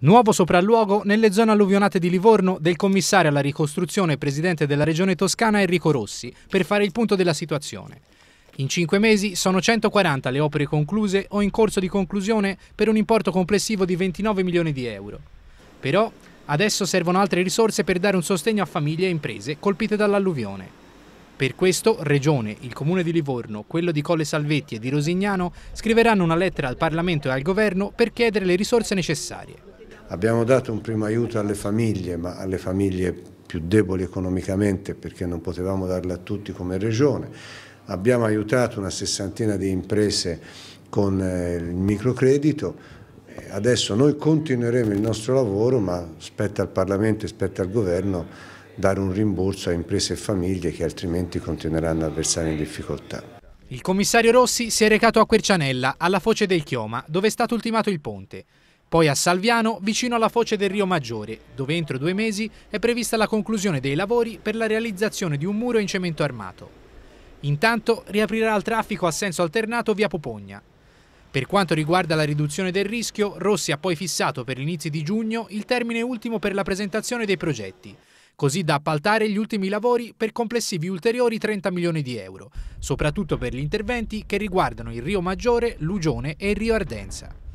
Nuovo sopralluogo nelle zone alluvionate di Livorno del commissario alla ricostruzione e presidente della regione toscana Enrico Rossi per fare il punto della situazione. In cinque mesi sono 140 le opere concluse o in corso di conclusione per un importo complessivo di 29 milioni di euro. Però adesso servono altre risorse per dare un sostegno a famiglie e imprese colpite dall'alluvione. Per questo Regione, il Comune di Livorno, quello di Colle Salvetti e di Rosignano scriveranno una lettera al Parlamento e al Governo per chiedere le risorse necessarie. Abbiamo dato un primo aiuto alle famiglie, ma alle famiglie più deboli economicamente perché non potevamo darle a tutti come regione. Abbiamo aiutato una sessantina di imprese con eh, il microcredito. Adesso noi continueremo il nostro lavoro, ma spetta al Parlamento e spetta al Governo dare un rimborso a imprese e famiglie che altrimenti continueranno a versare in difficoltà. Il commissario Rossi si è recato a Quercianella, alla foce del Chioma, dove è stato ultimato il ponte. Poi a Salviano, vicino alla foce del Rio Maggiore, dove entro due mesi è prevista la conclusione dei lavori per la realizzazione di un muro in cemento armato. Intanto riaprirà il traffico a senso alternato via Popogna. Per quanto riguarda la riduzione del rischio, Rossi ha poi fissato per l'inizio di giugno il termine ultimo per la presentazione dei progetti, così da appaltare gli ultimi lavori per complessivi ulteriori 30 milioni di euro, soprattutto per gli interventi che riguardano il Rio Maggiore, Lugione e il Rio Ardenza.